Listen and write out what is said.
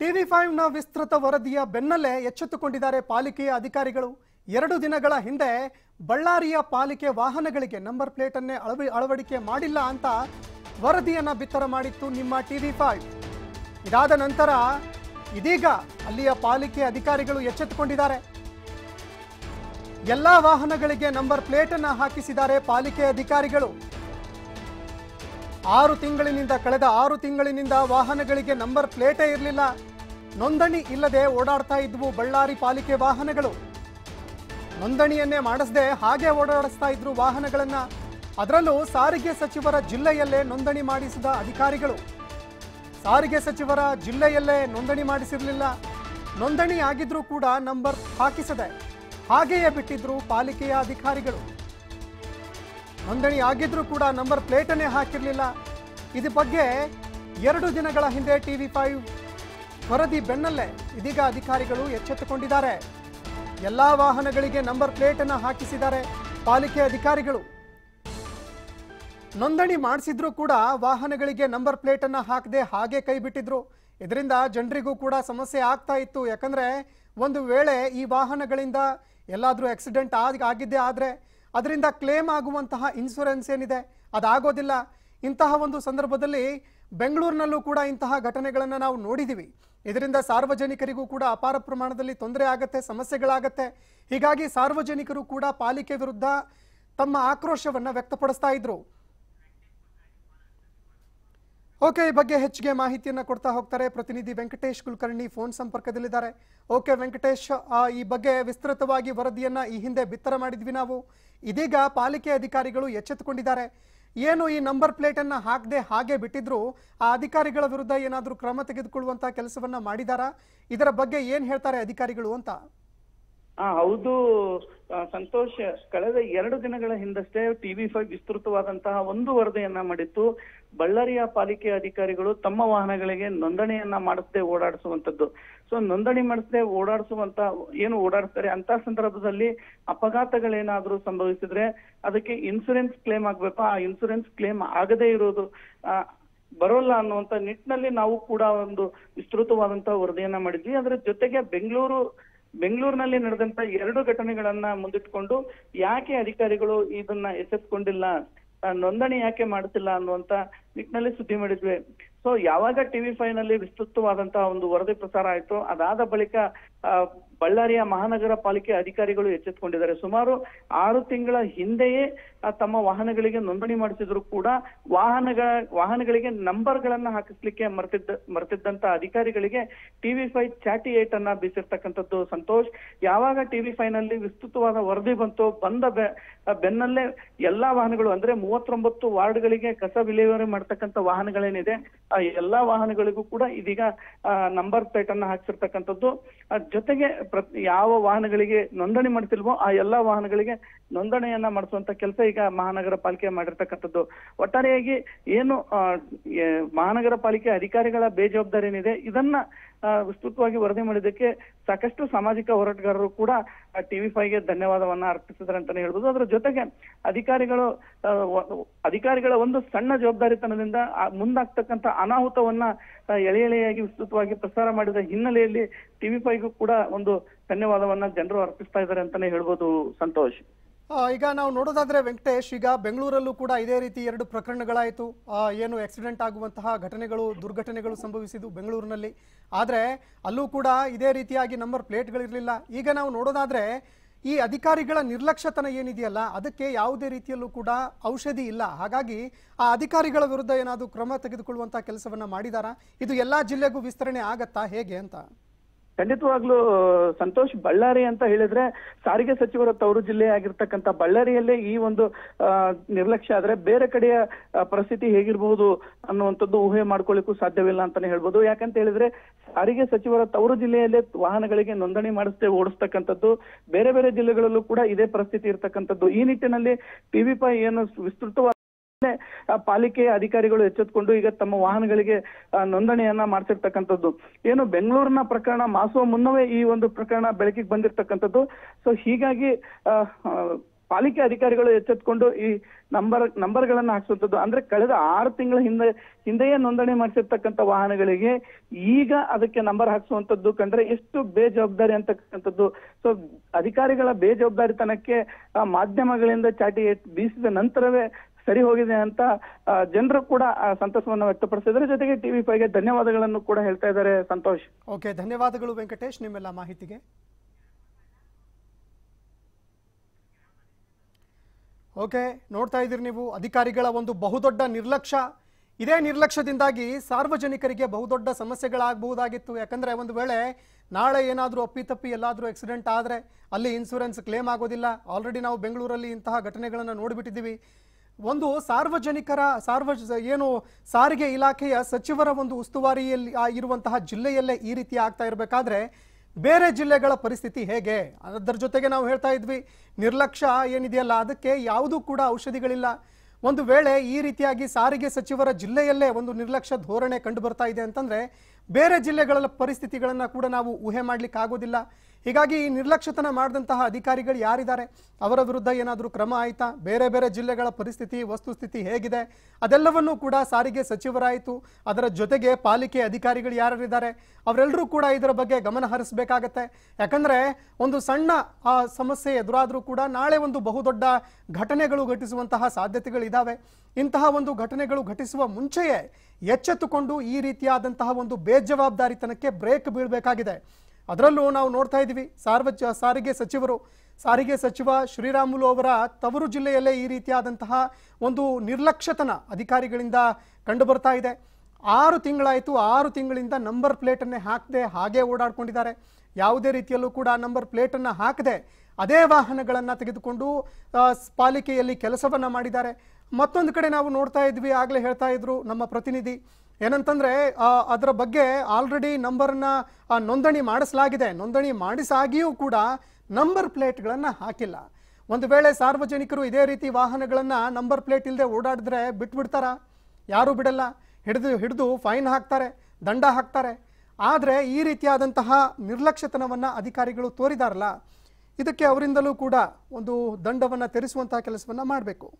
TV ಫೈವ್ನ ವಿಸ್ತೃತ ವರದಿಯ ಬೆನ್ನಲ್ಲೇ ಎಚ್ಚೆತ್ತುಕೊಂಡಿದ್ದಾರೆ ಪಾಲಿಕೆಯ ಅಧಿಕಾರಿಗಳು ಎರಡು ದಿನಗಳ ಹಿಂದೆ ಬಳ್ಳಾರಿಯ ಪಾಲಿಕೆ ವಾಹನಗಳಿಗೆ ನಂಬರ್ ಪ್ಲೇಟನ್ನೇ ಅಳವ ಅಳವಡಿಕೆ ಮಾಡಿಲ್ಲ ಅಂತ ವರದಿಯನ್ನು ಬಿತ್ತರ ಮಾಡಿತ್ತು ನಿಮ್ಮ ಟಿವಿ ಫೈವ್ ಇದಾದ ನಂತರ ಇದೀಗ ಅಲ್ಲಿಯ ಪಾಲಿಕೆ ಅಧಿಕಾರಿಗಳು ಎಚ್ಚೆತ್ತುಕೊಂಡಿದ್ದಾರೆ ಎಲ್ಲ ವಾಹನಗಳಿಗೆ ನಂಬರ್ ಪ್ಲೇಟನ್ನು ಹಾಕಿಸಿದ್ದಾರೆ ಪಾಲಿಕೆ ಅಧಿಕಾರಿಗಳು ಆರು ತಿಂಗಳಿನಿಂದ ಕಳೆದ ಆರು ತಿಂಗಳಿನಿಂದ ವಾಹನಗಳಿಗೆ ನಂಬರ್ ಪ್ಲೇಟೇ ಇರಲಿಲ್ಲ ನೋಂದಣಿ ಇಲ್ಲದೆ ಓಡಾಡ್ತಾ ಇದ್ವು ಬಳ್ಳಾರಿ ಪಾಲಿಕೆ ವಾಹನಗಳು ನೋಂದಣಿಯನ್ನೇ ಮಾಡಿಸದೆ ಹಾಗೆ ಓಡಾಡಿಸ್ತಾ ಇದ್ರು ವಾಹನಗಳನ್ನ ಅದರಲ್ಲೂ ಸಾರಿಗೆ ಸಚಿವರ ಜಿಲ್ಲೆಯಲ್ಲೇ ನೋಂದಣಿ ಮಾಡಿಸಿದ ಅಧಿಕಾರಿಗಳು ಸಾರಿಗೆ ಸಚಿವರ ಜಿಲ್ಲೆಯಲ್ಲೇ ನೋಂದಣಿ ಮಾಡಿಸಿರಲಿಲ್ಲ ನೋಂದಣಿ ಆಗಿದ್ರೂ ಕೂಡ ನಂಬರ್ ಹಾಕಿಸದೆ ಹಾಗೆಯೇ ಬಿಟ್ಟಿದ್ರು ಪಾಲಿಕೆಯ ಅಧಿಕಾರಿಗಳು ನೋಂದಣಿ ಆಗಿದ್ರೂ ಕೂಡ ನಂಬರ್ ಪ್ಲೇಟನ್ನೇ ಹಾಕಿರಲಿಲ್ಲ ಇದು ಬಗ್ಗೆ ಎರಡು ದಿನಗಳ ಹಿಂದೆ ಟಿವಿ ಫೈವ್ ವರದಿ ಬೆನ್ನಲ್ಲೇ ಇದೀಗ ಅಧಿಕಾರಿಗಳು ಎಚ್ಚೆತ್ತುಕೊಂಡಿದ್ದಾರೆ ಎಲ್ಲಾ ವಾಹನಗಳಿಗೆ ನಂಬರ್ ಪ್ಲೇಟನ್ನು ಹಾಕಿಸಿದ್ದಾರೆ ಪಾಲಿಕೆ ಅಧಿಕಾರಿಗಳು ನೋಂದಣಿ ಮಾಡಿಸಿದ್ರೂ ಕೂಡ ವಾಹನಗಳಿಗೆ ನಂಬರ್ ಪ್ಲೇಟನ್ನು ಹಾಕದೆ ಹಾಗೆ ಕೈ ಬಿಟ್ಟಿದ್ರು ಇದರಿಂದ ಜನರಿಗೂ ಕೂಡ ಸಮಸ್ಯೆ ಆಗ್ತಾ ಇತ್ತು ಯಾಕಂದ್ರೆ ಒಂದು ವೇಳೆ ಈ ವಾಹನಗಳಿಂದ ಎಲ್ಲಾದರೂ ಆಕ್ಸಿಡೆಂಟ್ ಆಗಿದ್ದೆ ಆದ್ರೆ ಆದರೆ ಅದರಿಂದ ಕ್ಲೇಮ್ ಆಗುವಂತಹ ಇನ್ಶೂರೆನ್ಸ್ ಏನಿದೆ ಅದಾಗೋದಿಲ್ಲ ಇಂತಹ ಒಂದು ಸಂದರ್ಭದಲ್ಲಿ ಬೆಂಗಳೂರಿನಲ್ಲೂ ಕೂಡ ಇಂತಹ ಘಟನೆಗಳನ್ನು ನಾವು ನೋಡಿದ್ದೀವಿ ಇದರಿಂದ ಸಾರ್ವಜನಿಕರಿಗೂ ಕೂಡ ಅಪಾರ ಪ್ರಮಾಣದಲ್ಲಿ ತೊಂದರೆ ಆಗತ್ತೆ ಸಮಸ್ಯೆಗಳಾಗತ್ತೆ ಹೀಗಾಗಿ ಸಾರ್ವಜನಿಕರು ಕೂಡ ಪಾಲಿಕೆ ವಿರುದ್ಧ ತಮ್ಮ ಆಕ್ರೋಶವನ್ನು ವ್ಯಕ್ತಪಡಿಸ್ತಾ ಇದ್ರು ಓಕೆ ಈ ಬಗ್ಗೆ ಹೆಚ್ಚಿಗೆ ಮಾಹಿತಿಯನ್ನು ಕೊಡ್ತಾ ಹೋಗ್ತಾರೆ ಪ್ರತಿನಿಧಿ ವೆಂಕಟೇಶ್ ಕುಲಕರ್ಣಿ ಫೋನ್ ಸಂಪರ್ಕದಲ್ಲಿದ್ದಾರೆ ಓಕೆ ವೆಂಕಟೇಶ್ ಈ ಬಗ್ಗೆ ವಿಸ್ತೃತವಾಗಿ ವರದಿಯನ್ನು ಈ ಹಿಂದೆ ಬಿತ್ತರ ಮಾಡಿದ್ವಿ ನಾವು ಇದೀಗ ಪಾಲಿಕೆ ಅಧಿಕಾರಿಗಳು ಎಚ್ಚೆತ್ತುಕೊಂಡಿದ್ದಾರೆ ಏನು ಈ ನಂಬರ್ ಪ್ಲೇಟನ್ನು ಹಾಕದೆ ಹಾಗೆ ಬಿಟ್ಟಿದ್ರು ಆ ಅಧಿಕಾರಿಗಳ ವಿರುದ್ಧ ಏನಾದರೂ ಕ್ರಮ ತೆಗೆದುಕೊಳ್ಳುವಂಥ ಕೆಲಸವನ್ನು ಮಾಡಿದಾರಾ ಇದರ ಬಗ್ಗೆ ಏನು ಹೇಳ್ತಾರೆ ಅಧಿಕಾರಿಗಳು ಅಂತ ಹಾ ಹೌದು ಸಂತೋಷ್ ಕಳೆದ ಎರಡು ದಿನಗಳ ಹಿಂದಷ್ಟೇ ಟಿವಿ ಫೈವ್ ವಿಸ್ತೃತವಾದಂತಹ ಒಂದು ವರದಿಯನ್ನ ಮಾಡಿತ್ತು ಬಳ್ಳಾರಿಯ ಪಾಲಿಕೆ ಅಧಿಕಾರಿಗಳು ತಮ್ಮ ವಾಹನಗಳಿಗೆ ನೋಂದಣಿಯನ್ನ ಮಾಡಿಸದೆ ಓಡಾಡಿಸುವಂತದ್ದು ಸೊ ನೋಂದಣಿ ಮಾಡಿಸದೆ ಓಡಾಡಿಸುವಂತ ಏನು ಓಡಾಡ್ತಾರೆ ಅಂತ ಸಂದರ್ಭದಲ್ಲಿ ಅಪಘಾತಗಳೇನಾದ್ರೂ ಸಂಭವಿಸಿದ್ರೆ ಅದಕ್ಕೆ ಇನ್ಸೂರೆನ್ಸ್ ಕ್ಲೇಮ್ ಆಗ್ಬೇಕು ಆ ಇನ್ಸೂರೆನ್ಸ್ ಕ್ಲೇಮ್ ಆಗದೇ ಇರೋದು ಬರೋಲ್ಲ ಅನ್ನುವಂತ ನಿಟ್ಟಿನಲ್ಲಿ ನಾವು ಕೂಡ ಒಂದು ವಿಸ್ತೃತವಾದಂತಹ ವರದಿಯನ್ನ ಮಾಡಿದ್ವಿ ಅದರ ಜೊತೆಗೆ ಬೆಂಗಳೂರು ಬೆಂಗಳೂರಿನಲ್ಲಿ ನಡೆದಂತ ಎರಡು ಘಟನೆಗಳನ್ನ ಮುಂದಿಟ್ಕೊಂಡು ಯಾಕೆ ಅಧಿಕಾರಿಗಳು ಇದನ್ನ ಎಚ್ಚೆತ್ಕೊಂಡಿಲ್ಲ ನೋಂದಣಿ ಯಾಕೆ ಮಾಡ್ತಿಲ್ಲ ಅನ್ನುವಂತ ನಿಟ್ಟಿನಲ್ಲಿ ಸುದ್ದಿ ಮಾಡಿದ್ವಿ ಸೊ ಯಾವಾಗ ಟಿವಿ ಫೈವ್ ನಲ್ಲಿ ವಿಸ್ತೃತವಾದಂತಹ ಒಂದು ವರದಿ ಪ್ರಸಾರ ಆಯಿತು ಅದಾದ ಬಳಿಕ ಬಳ್ಳಾರಿಯ ಮಹಾನಗರ ಪಾಲಿಕೆ ಅಧಿಕಾರಿಗಳು ಎಚ್ಚೆತ್ತುಕೊಂಡಿದ್ದಾರೆ ಸುಮಾರು ಆರು ತಿಂಗಳ ಹಿಂದೆಯೇ ತಮ್ಮ ವಾಹನಗಳಿಗೆ ನೋಂದಣಿ ಮಾಡಿಸಿದ್ರು ಕೂಡ ವಾಹನಗಳ ವಾಹನಗಳಿಗೆ ನಂಬರ್ ಗಳನ್ನ ಹಾಕಿಸ್ಲಿಕ್ಕೆ ಮರ್ತಿದ್ದ ಮರ್ತಿದ್ದಂತ ಅಧಿಕಾರಿಗಳಿಗೆ ಟಿವಿ ಫೈವ್ ಚಾಟಿ ಏಟ್ ಅನ್ನ ಬೀಸಿರ್ತಕ್ಕಂಥದ್ದು ಸಂತೋಷ್ ಯಾವಾಗ ಟಿವಿ ಫೈವ್ ನಲ್ಲಿ ವಿಸ್ತೃತವಾದ ವರದಿ ಬಂತು ಬಂದ ಬೆನ್ನಲ್ಲೇ ಎಲ್ಲಾ ವಾಹನಗಳು ಅಂದ್ರೆ ಮೂವತ್ತೊಂಬತ್ತು ವಾರ್ಡ್ಗಳಿಗೆ ಕಸ ವಿಲೇವಾರಿ ಮಾಡ್ತಕ್ಕಂಥ ವಾಹನಗಳೇನಿದೆ ಎಲ್ಲಾ ವಾಹನಗಳಿಗೂ ಕೂಡ ಇದೀಗ ನಂಬರ್ ಪ್ಲೇಟ್ ಅನ್ನ ಹಾಕ್ಸಿರ್ತಕ್ಕಂಥದ್ದು ಜೊತೆಗೆ ಯಾವ ವಾಹನಗಳಿಗೆ ನೋಂದಣಿ ಮಾಡ್ತಿಲ್ವೋ ಆ ಎಲ್ಲಾ ವಾಹನಗಳಿಗೆ ನೋಂದಣಿಯನ್ನ ಮಾಡಿಸುವಂತ ಕೆಲಸ ಈಗ ಮಹಾನಗರ ಪಾಲಿಕೆ ಮಾಡಿರ್ತಕ್ಕಂಥದ್ದು ಒಟ್ಟಾರೆಯಾಗಿ ಏನು ಮಹಾನಗರ ಪಾಲಿಕೆ ಅಧಿಕಾರಿಗಳ ಬೇಜವಾಬ್ದಾರಿ ಏನಿದೆ ಇದನ್ನ ವಿಸ್ತೃತವಾಗಿ ವರದಿ ಮಾಡಿದ್ದಕ್ಕೆ ಸಾಕಷ್ಟು ಸಾಮಾಜಿಕ ಹೋರಾಟಗಾರರು ಕೂಡ ಟಿವಿ ಗೆ ಧನ್ಯವಾದವನ್ನ ಅರ್ಪಿಸಿದ್ರೆ ಅಂತಾನೆ ಹೇಳ್ಬೋದು ಅದರ ಜೊತೆಗೆ ಅಧಿಕಾರಿಗಳು ಅಧಿಕಾರಿಗಳ ಒಂದು ಸಣ್ಣ ಜವಾಬ್ದಾರಿತನದಿಂದ ಮುಂದಾಗ್ತಕ್ಕಂಥ ಅನಾಹುತವನ್ನ ಎಳೆ ಎಳೆಯಾಗಿ ವಿಸ್ತೃತವಾಗಿ ಪ್ರಸಾರ ಮಾಡಿದ ಹಿನ್ನೆಲೆಯಲ್ಲಿ ಟಿವಿ ಫೈವ್ಗೂ ಕೂಡ ಒಂದು ಧನ್ಯವಾದವನ್ನ ಜನರು ಅರ್ಪಿಸ್ತಾ ಇದ್ದಾರೆ ಅಂತಾನೆ ಹೇಳ್ಬೋದು ಸಂತೋಷ್ ಈಗ ನಾವು ನೋಡೋದಾದರೆ ವೆಂಕಟೇಶ್ ಈಗ ಬೆಂಗಳೂರಲ್ಲೂ ಕೂಡ ಇದೇ ರೀತಿ ಎರಡು ಪ್ರಕರಣಗಳಾಯಿತು ಏನು ಆಕ್ಸಿಡೆಂಟ್ ಆಗುವಂತಹ ಘಟನೆಗಳು ದುರ್ಘಟನೆಗಳು ಸಂಭವಿಸಿದ್ದು ಬೆಂಗಳೂರಿನಲ್ಲಿ ಆದರೆ ಅಲ್ಲೂ ಕೂಡ ಇದೇ ರೀತಿಯಾಗಿ ನಂಬರ್ ಪ್ಲೇಟ್ಗಳಿರಲಿಲ್ಲ ಈಗ ನಾವು ನೋಡೋದಾದ್ರೆ ಈ ಅಧಿಕಾರಿಗಳ ನಿರ್ಲಕ್ಷ್ಯತನ ಏನಿದೆಯಲ್ಲ ಅದಕ್ಕೆ ಯಾವುದೇ ರೀತಿಯಲ್ಲೂ ಕೂಡ ಔಷಧಿ ಇಲ್ಲ ಹಾಗಾಗಿ ಆ ಅಧಿಕಾರಿಗಳ ವಿರುದ್ಧ ಏನಾದರೂ ಕ್ರಮ ತೆಗೆದುಕೊಳ್ಳುವಂಥ ಕೆಲಸವನ್ನು ಮಾಡಿದಾರಾ ಇದು ಎಲ್ಲ ಜಿಲ್ಲೆಗೂ ವಿಸ್ತರಣೆ ಆಗತ್ತಾ ಹೇಗೆ ಅಂತ ಖಂಡಿತವಾಗ್ಲೂ ಸಂತೋಷ್ ಬಳ್ಳಾರಿ ಅಂತ ಹೇಳಿದ್ರೆ ಸಾರಿಗೆ ಸಚಿವರ ತವರು ಜಿಲ್ಲೆ ಆಗಿರ್ತಕ್ಕಂಥ ಬಳ್ಳಾರಿಯಲ್ಲೇ ಈ ಒಂದು ನಿರ್ಲಕ್ಷ್ಯ ಆದ್ರೆ ಬೇರೆ ಕಡೆಯ ಪರಿಸ್ಥಿತಿ ಹೇಗಿರ್ಬಹುದು ಅನ್ನುವಂಥದ್ದು ಊಹೆ ಮಾಡ್ಕೊಳ್ಳಿಕ್ಕೂ ಸಾಧ್ಯವಿಲ್ಲ ಅಂತಾನೆ ಹೇಳ್ಬೋದು ಯಾಕಂತ ಹೇಳಿದ್ರೆ ಸಾರಿಗೆ ಸಚಿವರ ತವರು ಜಿಲ್ಲೆಯಲ್ಲೇ ವಾಹನಗಳಿಗೆ ನೋಂದಣಿ ಮಾಡಿಸ್ತೇ ಓಡಿಸ್ತಕ್ಕಂಥದ್ದು ಬೇರೆ ಬೇರೆ ಜಿಲ್ಲೆಗಳಲ್ಲೂ ಕೂಡ ಇದೇ ಪರಿಸ್ಥಿತಿ ಇರ್ತಕ್ಕಂಥದ್ದು ಈ ನಿಟ್ಟಿನಲ್ಲಿ ಟಿವಿ ಪೈ ಏನು ವಿಸ್ತೃತವಾದ ಪಾಲಿಕೆ ಅಧಿಕಾರಿಗಳು ಎಚ್ಚೆತ್ಕೊಂಡು ಈಗ ತಮ್ಮ ವಾಹನಗಳಿಗೆ ನೋಂದಣಿಯನ್ನ ಮಾಡ್ತಿರ್ತಕ್ಕಂಥದ್ದು ಏನು ಬೆಂಗಳೂರಿನ ಪ್ರಕರಣ ಮಾಸುವ ಮುನ್ನವೇ ಈ ಒಂದು ಪ್ರಕರಣ ಬೆಳಕಿಗೆ ಬಂದಿರ್ತಕ್ಕಂಥದ್ದು ಸೊ ಹೀಗಾಗಿ ಪಾಲಿಕೆ ಅಧಿಕಾರಿಗಳು ಎಚ್ಚೆತ್ಕೊಂಡು ಈ ನಂಬರ್ ನಂಬರ್ಗಳನ್ನು ಹಾಕಿಸುವಂಥದ್ದು ಅಂದ್ರೆ ಕಳೆದ ಆರು ತಿಂಗಳ ಹಿಂದೆ ಹಿಂದೆಯೇ ನೋಂದಣಿ ಮಾಡಿಸಿರ್ತಕ್ಕಂಥ ವಾಹನಗಳಿಗೆ ಈಗ ಅದಕ್ಕೆ ನಂಬರ್ ಹಾಕಿಸುವಂಥದ್ದು ಕಂಡ್ರೆ ಎಷ್ಟು ಬೇಜವಾಬ್ದಾರಿ ಅಂತಕ್ಕಂಥದ್ದು ಸೊ ಅಧಿಕಾರಿಗಳ ಬೇಜವಾಬ್ದಾರಿತನಕ್ಕೆ ಮಾಧ್ಯಮಗಳಿಂದ ಚಾಟಿ ಬೀಸಿದ ನಂತರವೇ ಸರಿ ಹೋಗಿದೆ ಅಂತ ಜನರು ಕೂಡ ಸಂತಸವನ್ನು ವ್ಯಕ್ತಪಡಿಸಿದ್ರೆ ಜೊತೆಗೆ ಟಿವಿ ಫೈವ್ಗೆ ಧನ್ಯವಾದಗಳನ್ನು ಕೂಡ ಹೇಳ್ತಾ ಇದ್ದಾರೆ ಸಂತೋಷ್ ಓಕೆ ಧನ್ಯವಾದಗಳು ವೆಂಕಟೇಶ್ ನಿಮ್ಮೆಲ್ಲ ಮಾಹಿತಿಗೆ ಓಕೆ ನೋಡ್ತಾ ಇದ್ದೀರಿ ನೀವು ಅಧಿಕಾರಿಗಳ ಒಂದು ಬಹುದೊಡ್ಡ ನಿರ್ಲಕ್ಷ್ಯ ಇದೇ ನಿರ್ಲಕ್ಷ್ಯದಿಂದಾಗಿ ಸಾರ್ವಜನಿಕರಿಗೆ ಬಹುದೊಡ್ಡ ಸಮಸ್ಯೆಗಳಾಗಬಹುದಾಗಿತ್ತು ಯಾಕಂದ್ರೆ ಒಂದು ವೇಳೆ ನಾಳೆ ಏನಾದರೂ ಅಪ್ಪಿತಪ್ಪಿ ಎಲ್ಲಾದರೂ ಆಕ್ಸಿಡೆಂಟ್ ಆದರೆ ಅಲ್ಲಿ ಇನ್ಸೂರೆನ್ಸ್ ಕ್ಲೇಮ್ ಆಗೋದಿಲ್ಲ ಆಲ್ರೆಡಿ ನಾವು ಬೆಂಗಳೂರಲ್ಲಿ ಇಂತಹ ಘಟನೆಗಳನ್ನು ನೋಡಿಬಿಟ್ಟಿದ್ದೀವಿ ಒಂದು ಸಾರ್ವಜನಿಕರ ಸಾರ್ವ ಏನು ಸಾರಿಗೆ ಇಲಾಖೆಯ ಸಚಿವರ ಒಂದು ಉಸ್ತುವಾರಿಯಲ್ಲಿ ಇರುವಂತಹ ಜಿಲ್ಲೆಯಲ್ಲೇ ಈ ರೀತಿ ಆಗ್ತಾ ಇರಬೇಕಾದ್ರೆ ಬೇರೆ ಜಿಲ್ಲೆಗಳ ಪರಿಸ್ಥಿತಿ ಹೇಗೆ ಅದರ ಜೊತೆಗೆ ನಾವು ಹೇಳ್ತಾ ಇದ್ವಿ ನಿರ್ಲಕ್ಷ್ಯ ಏನಿದೆಯಲ್ಲ ಅದಕ್ಕೆ ಯಾವುದೂ ಕೂಡ ಔಷಧಿಗಳಿಲ್ಲ ಒಂದು ವೇಳೆ ಈ ರೀತಿಯಾಗಿ ಸಾರಿಗೆ ಸಚಿವರ ಜಿಲ್ಲೆಯಲ್ಲೇ ಒಂದು ನಿರ್ಲಕ್ಷ್ಯ ಧೋರಣೆ ಕಂಡು ಬರ್ತಾ ಇದೆ ಅಂತಂದ್ರೆ ಬೇರೆ ಜಿಲ್ಲೆಗಳ ಪರಿಸ್ಥಿತಿಗಳನ್ನು ಕೂಡ ನಾವು ಊಹೆ ಮಾಡ್ಲಿಕ್ಕೆ ಆಗೋದಿಲ್ಲ ಹೀಗಾಗಿ ಈ ನಿರ್ಲಕ್ಷ್ಯತನ ಮಾಡಿದಂತಹ ಅಧಿಕಾರಿಗಳು ಯಾರಿದ್ದಾರೆ ಅವರ ವಿರುದ್ಧ ಏನಾದರೂ ಕ್ರಮ ಆಯಿತಾ ಬೇರೆ ಬೇರೆ ಜಿಲ್ಲೆಗಳ ಪರಿಸ್ಥಿತಿ ವಸ್ತುಸ್ಥಿತಿ ಹೇಗಿದೆ ಅದೆಲ್ಲವನ್ನೂ ಕೂಡ ಸಾರಿಗೆ ಸಚಿವರಾಯಿತು ಅದರ ಜೊತೆಗೆ ಪಾಲಿಕೆ ಅಧಿಕಾರಿಗಳು ಯಾರಿದ್ದಾರೆ ಅವರೆಲ್ಲರೂ ಕೂಡ ಇದರ ಬಗ್ಗೆ ಗಮನ ಹರಿಸಬೇಕಾಗತ್ತೆ ಯಾಕಂದರೆ ಒಂದು ಸಣ್ಣ ಆ ಸಮಸ್ಯೆ ಎದುರಾದರೂ ಕೂಡ ನಾಳೆ ಒಂದು ಬಹುದೊಡ್ಡ ಘಟನೆಗಳು ಘಟಿಸುವಂತಹ ಸಾಧ್ಯತೆಗಳಿದ್ದಾವೆ ಇಂತಹ ಒಂದು ಘಟನೆಗಳು ಘಟಿಸುವ ಮುಂಚೆಯೇ ಎಚ್ಚೆತ್ತುಕೊಂಡು ಈ ರೀತಿಯಾದಂತಹ ಒಂದು ಬೇಜವಾಬ್ದಾರಿತನಕ್ಕೆ ಬ್ರೇಕ್ ಬೀಳಬೇಕಾಗಿದೆ ಅದರಲ್ಲೂ ನಾವು ನೋಡ್ತಾ ಇದ್ದೀವಿ ಸಾರ್ವಜ ಸಾರಿಗೆ ಸಚಿವರು ಸಾರಿಗೆ ಸಚಿವ ಶ್ರೀರಾಮುಲು ಅವರ ತವರು ಜಿಲ್ಲೆಯಲ್ಲೇ ಈ ರೀತಿಯಾದಂತಹ ಒಂದು ನಿರ್ಲಕ್ಷ್ಯತನ ಅಧಿಕಾರಿಗಳಿಂದ ಕಂಡು ಬರ್ತಾ ಇದೆ ಆರು ತಿಂಗಳಾಯಿತು ಆರು ತಿಂಗಳಿಂದ ನಂಬರ್ ಪ್ಲೇಟನ್ನೇ ಹಾಕದೆ ಹಾಗೆ ಓಡಾಡ್ಕೊಂಡಿದ್ದಾರೆ ಯಾವುದೇ ರೀತಿಯಲ್ಲೂ ಕೂಡ ನಂಬರ್ ಪ್ಲೇಟನ್ನು ಹಾಕದೆ ಅದೇ ವಾಹನಗಳನ್ನು ತೆಗೆದುಕೊಂಡು ಪಾಲಿಕೆಯಲ್ಲಿ ಕೆಲಸವನ್ನು ಮಾಡಿದ್ದಾರೆ ಮತ್ತೊಂದು ಕಡೆ ನಾವು ನೋಡ್ತಾ ಇದ್ವಿ ಆಗಲೇ ಹೇಳ್ತಾ ಇದ್ರು ನಮ್ಮ ಪ್ರತಿನಿಧಿ ಏನಂತಂದರೆ ಅದರ ಬಗ್ಗೆ ಆಲ್ರೆಡಿ ನಂಬರ್ನ ನೋಂದಣಿ ಮಾಡಿಸಲಾಗಿದೆ ನೋಂದಣಿ ಮಾಡಿಸಾಗಿಯೂ ಕೂಡ ನಂಬರ್ ಪ್ಲೇಟ್ಗಳನ್ನು ಹಾಕಿಲ್ಲ ಒಂದು ವೇಳೆ ಸಾರ್ವಜನಿಕರು ಇದೇ ರೀತಿ ವಾಹನಗಳನ್ನು ನಂಬರ್ ಪ್ಲೇಟ್ ಇಲ್ಲದೆ ಓಡಾಡಿದ್ರೆ ಬಿಟ್ಬಿಡ್ತಾರ ಯಾರೂ ಬಿಡಲ್ಲ ಹಿಡಿದು ಹಿಡಿದು ಫೈನ್ ಹಾಕ್ತಾರೆ ದಂಡ ಹಾಕ್ತಾರೆ ಆದರೆ ಈ ರೀತಿಯಾದಂತಹ ನಿರ್ಲಕ್ಷ್ಯತನವನ್ನು ಅಧಿಕಾರಿಗಳು ತೋರಿದಾರಲ್ಲ ಇದಕ್ಕೆ ಅವರಿಂದಲೂ ಕೂಡ ಒಂದು ದಂಡವನ್ನು ತೆರೆಸುವಂತಹ ಕೆಲಸವನ್ನು ಮಾಡಬೇಕು